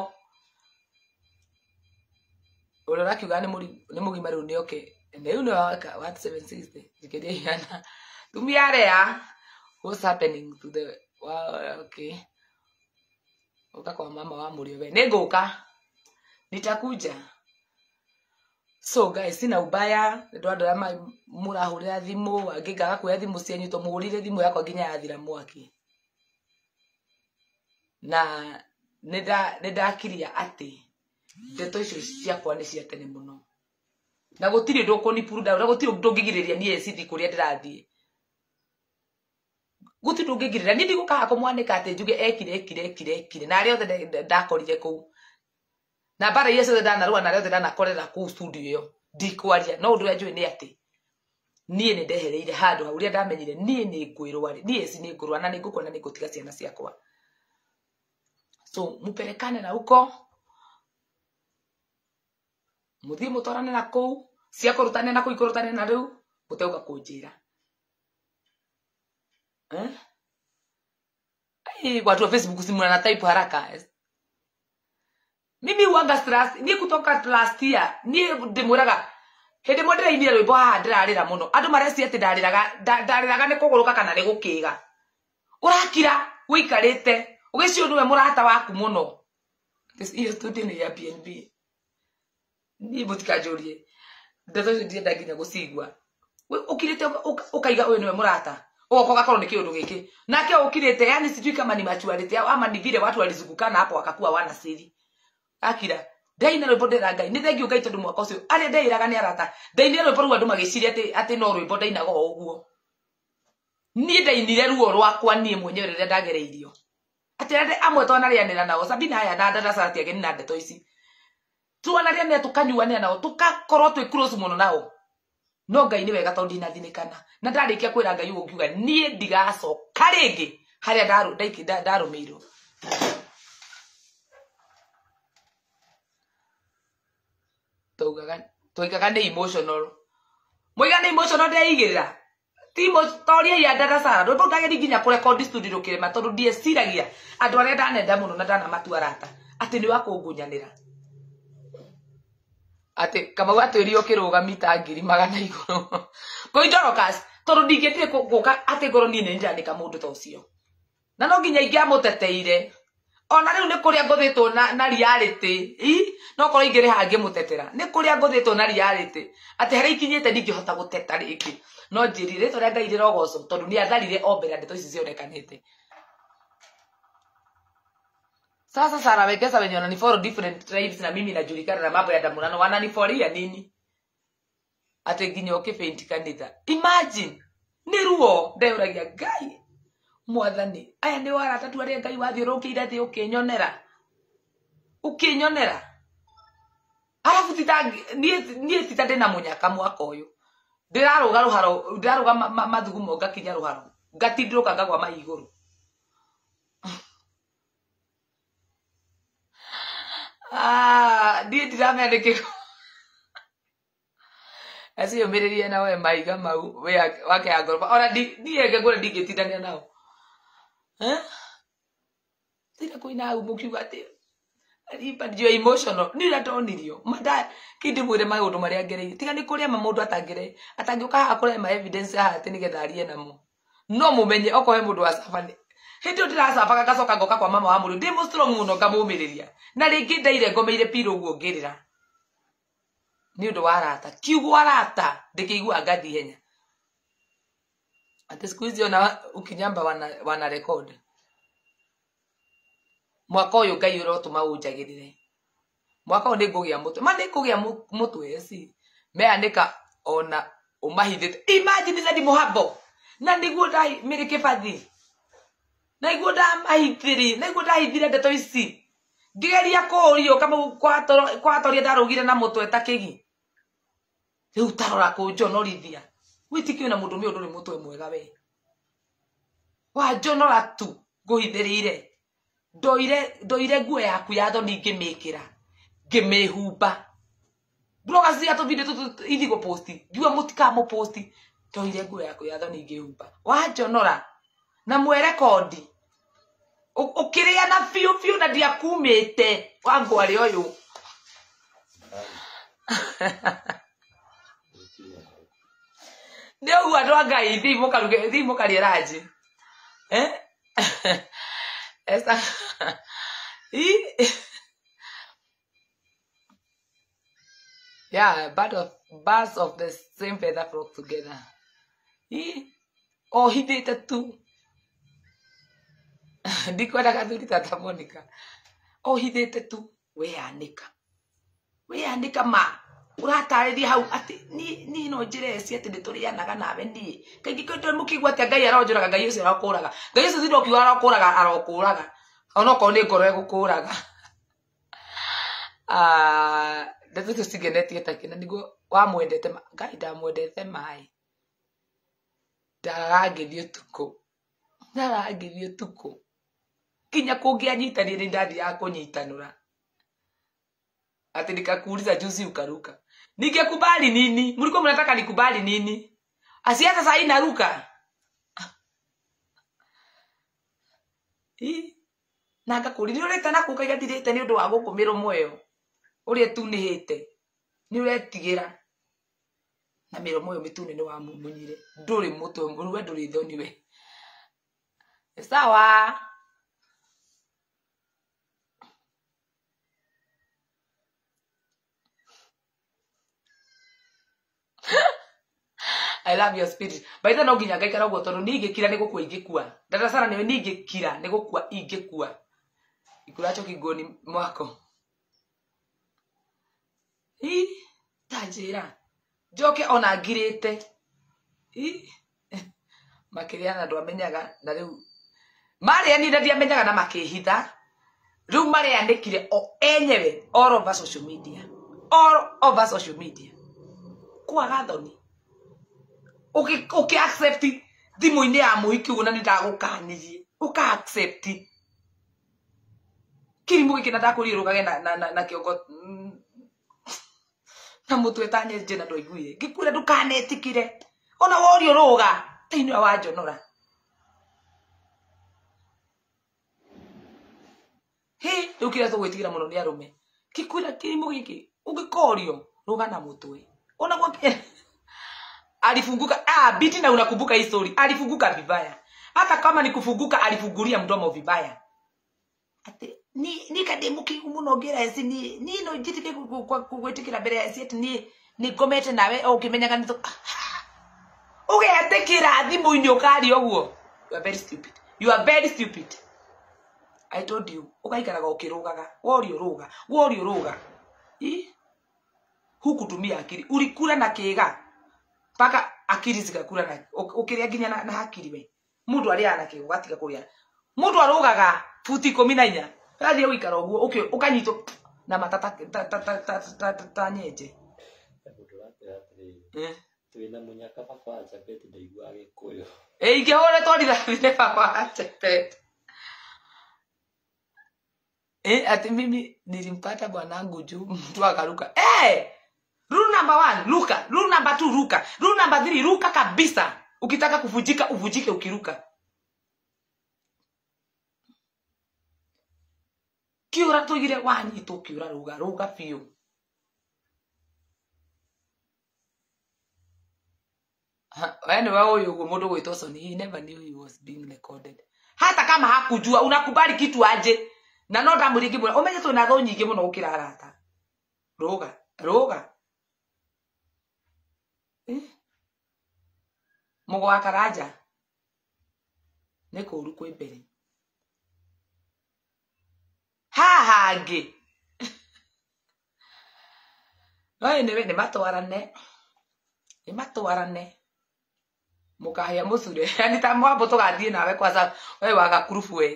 Ola raki gane muri ni mugima riu ni oke na yuno wa 1760 jikede yana tumiare ya what's happening to the wow okay Uka kwa mama wa muri we ni guka nitakuja so guys sina ubaya ndwandora murahurira thimu angi ngaga kuoya thimu cianyu to muhurire thimu yakwa nginya yathira mwaki na nindakiria ati ndeto icio ciakwa ni cia tene muno na gutiri ndu puruda na gutiri ngigiriria ni cithi kuria ndirathie gutiri ndungigiriria nie ndigukaga kumwanika ati njuge ekire ekire ekire ekire na ari othe ndakorire kuu na mbara iria ciothe ndanarua na rĩothe ndanakorera kũu studio ĩyo ndikwaria no ũndũ ũrĩa njũĩ nĩ atĩ niĩ nĩ ndehereire handũ hau rĩa ndamenyire ni nĩ ri nie si ni ngũrwa na ni ngũkua na nĩ ngũtiga ciana ciakwa so muperekane na uko muthii mutorane na kuu cia kurutane na kuu ikurutane na riu muteuka kunjira eh? ai watu wa facebook simu na type haraka mimi wanga stress ni kutoka last year ni ndimuraga hindi mwe ndirainire rwimbo haha ndirarira muno andu mareci ati ndariraga ndariraga ni kuguruka kana ni gukiga urakira wikarite ugicio niwe murata waku muno hiyo studio ni ya BNB ni mutikajurie ndeto icio ndienda nginya gucigua ukirite ukaiga uyu niwe murata ugoka ugakorwo ni kiundu giki nake ukirite yani sijui kama ni machuarite ama ni vile watu walizungukana hapo wakakuwa wana siri akira ndaina rwimbo ndira ngai nä thengiå ngai tondå mwaka å cio arä a ndairaga nä arata rwimbo rä u andå magä ciria no rwimbo ndainaga o å guo niä ndainire ruo rwakwa niä mwenyewe rä rä a ndagereirio atä amwe twanarä anä ra nao sabina aya na ndanacatiageni na ndeto ici twanarä anä ra tå kanyuanä nao tå kakorwo twä må nao no ngai nä wega tondå ndinathinä kana na ndarä kia ngai å ngiuga niä ndigacoka rä ngä harä a twaugaga twaigaga nä emotional moigana emotional ndeiigirira timo toria ya darasa ndu ndageri nginya kurekodi studio ndukirema tondu ndieciragia andu aria ndanenda muno na ndanamatua arata ati ni wakungunyanira ati kamau atwiri ukiruga mita ngiri magana iguru ngoindorokas tondu ndingietire guka ati ngoro nie nindandika mundu ta ucio na no nginya ingiamuteteire ona riu ni kuria nguthitwo na, na reality i no korwo ingä rä ha ngä må tetera nä kå rä a ngå thä two na riarä tä atä harä ikinyä te ndingä hota gå teta rä ngä no njä ri rä two rä a ngai rä rogoco tondå nä atharire o mbere ndeto ici cionekanä te sasa sarawekeza wenye wananifollow different tribes na mimi najulikana na mambo ya damurano wananifolia nini ate ginyo ke faint kanitha imagine ni ruo ndeuragia ngai mwathani aya ni wara tatu ari ngai wathiurunkiire thi ukinyonera ukinyonera okay, arabu niä ndä na må nyaka mwaka å yå ndä rarå ga ndä rarå ga mathugumo ngakinya rå haro ngatindä rå ka ngagwa mai igå rå ndiä ndiramende kä aciyåmä naoe maiga mau wake ya ngoroba ona ndienge ngå re ndingä tindania nao tira kå inau må kiuga atä but you emotional ni ria ndonirio mata kindi mwire maundu maria ngereire tiga ni kuria ma mundu atangire atangiuka haha kuria ma evidence haha ati nigetha arie namo no mumenye okohe mundu wa safari hindi å ndiracabaga ngacoka ngoka kwa mama wa må rä ndä må strong na rä ndaire ngomeire pirå guo ngä rä ra nä kiugo arata ndä ngathi henya atä siku ici ona å wana, wana record mwaka uyu ngai urotuma unjagirire mwaka uyu ningugia mutwe ma ningugia mutwe si meanika ona umahithite imagine thani muhambo na niguo ndamire kibathi na iguo mahithiri na iguo ndahithire ndeto ici ngigeria kwatoro kwatoria darugire na mutwe ta kigi riu tarora kunjonorithia witikio na mundu miu ni mutwe mwega we wa wanjonora tu nguhithirire ndoire ndoire nguo yaku ya thoni ngimikira ngimihumba bloggers ya to video to ithi go posti ngiuga mutika mu post ndoire nguo yaku ya thoni ngihumba wajonora na mwerekondi ukiria na fiu fiu na ndiakumite wangwari uyu nä å guo andå a ngai thiä imå kariä ranji He, yeah, birds of, birds of the same feather flock together. He, oh, he dated did that too. Oh, he dated monica Where tu Where weyanika ma uratariria hau ati ni ni no njireci ati nditurianaga nawe nie kaingi kindu mukigwa ati ngai aronjuraga ngai ucio arokuraga ngai ucio ndokigwa arokuraga arokuraga onokorwo nä ngoro kå raga ah, ndeto cio cigenetie ta kä na niguo wamwendete ngai ndamwendete maä ndarangäria å tukå ndarangäria å tukå kinya kå ngä anyitanire nä ya kå nyitanå ati nikakuuliza juzi ukaruka nikikubali nini mlikuwa mnataka nikubali nini asiasa sasa naruka na ngakå ri nä å na kå kaiga ndirä te nä å ndå wa gå kå mä rå mweyo å rä a tunä hä te nä å retigä ra na mä moyo mweyo mä tunä nä wa munyire ndå rä må nduri ndå rä thoni we sawa I love your spirit. Baitha no nginya ngaikara guo tondu ningikira ni gukua ingikua. Ndata sana ni ningikira ni gukua ingikua ikulacho kigoni mwako i tanjira njoke ona ngirite i makiria na andu amenyaga na riu marianire ndiamenyaga na makihitha riu mariandikire o enyewe all over social media all over social media kwaga thoni uki accept thimu-inĩ ya mũhiki ũguo na nĩ ndagũkanirie ũka accept kiri kirimu giki nataka kurirugage na, na, na, na kiongo na mutu etanye nje na ndoiguire ngikure tikire ona worio ruga tinu wa njonora he riu kira tugwitigira muno ni arume kikura kirimu giki ungikorio ruga na mutwe ona kwa alifunguka ah biti na unakumbuka hii story alifunguka vibaya hata kama ni kufunguka alifungulia mdomo vibaya ati ni ni kadi muki muno ngira esi ni ni no jiti ke jitike kugwetikira bere esi et ni ni komete na we ngomete nawe ukimenyaga ni ugeetikira thimu-inĩ ũkari ũguo you are very stupid you are very stupid i told you oki oki roga ga wori roga wori roga i ũrũga hukutumia akili ulikula na kĩga mpaka akili zikakula na ũkĩrĩa ginya na, na hakiri we mũndũ arĩaga na kĩga ũgatiga kũrĩa mũndũ arũgaga buti ikũmi na inya gathiä gå ikara å guo å na ta ta ta ta ta ta ta matatanyä twina munyaka baba wa chapeti ndaigua gikuyu ingihore twarithambire baba wa chapeti e ati mimi nilimpata bwanangu juu mtu akaruka hey! rule number one ruka rule number two ruka rule number three ruka kabisa ukitaka kuvujika uvujike ukiruka kiura tuigire wanyitwo kiura ruga ruga biũ niwe huyu uguo mundu gwitwa Soni he never knew he was being recorded hata kama hakujua unakubali kitu aje na no ndamu ringi muno umenyetwo na tho nyingi muno gukira arata ruga ruga mugwaka ranja nä kå ru kwä mbere ha ha gị onye na-eme na ịmatụwara nne ịmatụwara nne mụkahịa mosoro ya nita mgbe abụtụ ga adị na awekwasa onye wa ga kurufue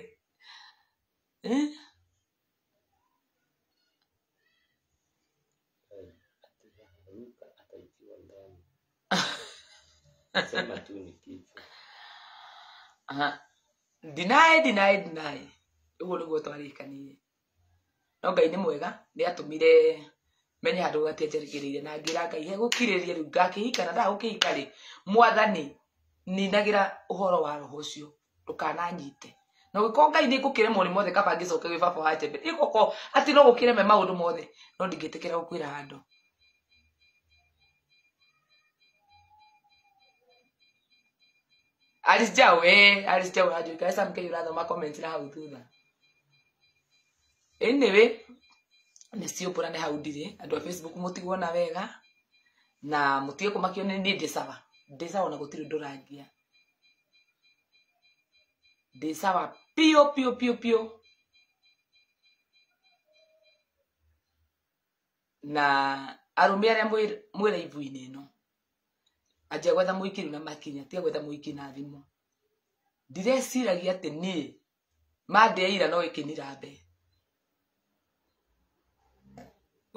deny deny deny ewologo tọrọ ika n'ihe no ngai nä mwega nä atåmire menye handå gatä njerigä na ngä ra ngai hegåkirä rä u ngakä hikana ndagå kä hika rä mwathani ninagä ra å horo wa roho å cio ndå kananyite na gå korwo ngai nä ngå kä remwo nä mothe kaba ngä coke gwä baba wa jembe ä goko atä no gå kä reme maå ndå mothe no ndingä tä kä ra gå kwä ra handå arisjawe arisjawe ajuikaesa mke yurathoma comment na hau thutha anyway nä ciåmbå hau ndirä andå a facebook må tigwona wega na må tige kå makio nä niä ndä ndäcaba ona gå tirä ndå rangia ndäcaba piå piå piå piå na arå me arä a mwä raibu-inä ä no anjia gwetha må rä na makinya tiga gwetha må iki na thimå ndireciragia atä niä mandä ira no ä kä nirambe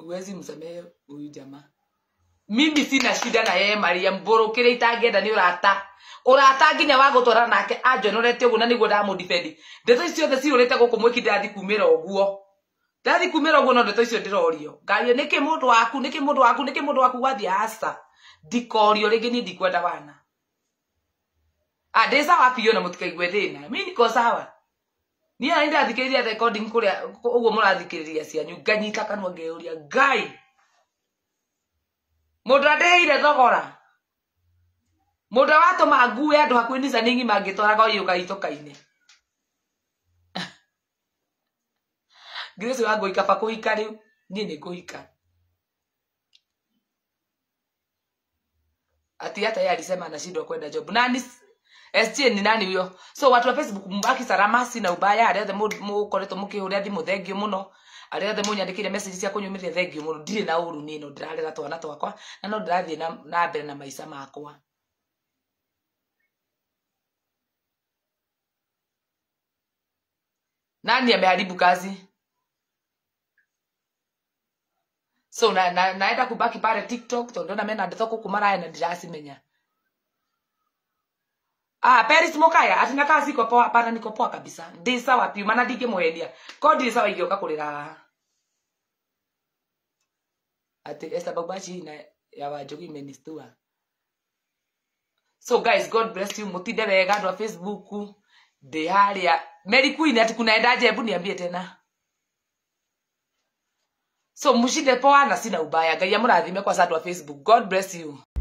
uwezi msamehe huyu jamaa mimi sina shida na yeye maria mburu kire itangenda ni urata urata nginya wa gutwara nake guna ni na mu ndamudifendi ndeto icio the ciurite guku mwiki ndathi kumira oguo. ndathi kumira oguo no ndeto icio ndirorio ni ki mundu waku ni ki mundu waku ni ki mundu waku wathi asa ndikorio ringi ni ndikwenda wana ah ndi sawa piyo na mutikaigue thina Mimi niko sawa niä nani ndathikä rä ria recording kå rä a å guo må rathikä rä ria cianyu nganyita kanua ngeå ria ngai må ndå andä heire thogora må ndå watå ma ngue andå hakuä nicaningi mangä twaraga yå gaitå kaine grace wangå ikaba kå hika rä u niä nä ngå hika atiata ye alisema anashindwa kwenda job STN ni nani yo so watu wa facebook mbaki sarama na ubaya aria the mukoretwo mukihuria thimu thengio muno aria the munyandikire message cia kunyumiria thengio muno ndire na uru ni no ndirarera twana twakwa na no ndirathie na na mbere na maica makwa nani ameharibu kazi so naenda na, na kubaki pale tiktok tondu ndona mena ndeto kuku maraya na ndiracimenya Ah, Paris mokaya ati na kazi iko poa bana niko poa kabisa. Ndi sawa piu maana ndinge mwendia. Ko ndi sawa igioka kurira. Ati esta babaji na ya wajogi menistua. So guys, God bless you. Mutinde wega wa Facebook. Ndi haria Mary Queen ati kuna kunaendaje? Hebu niambie tena. So mushinde poa na sina ubaya. Gaya mura adhime kwa sadu wa Facebook. God bless you.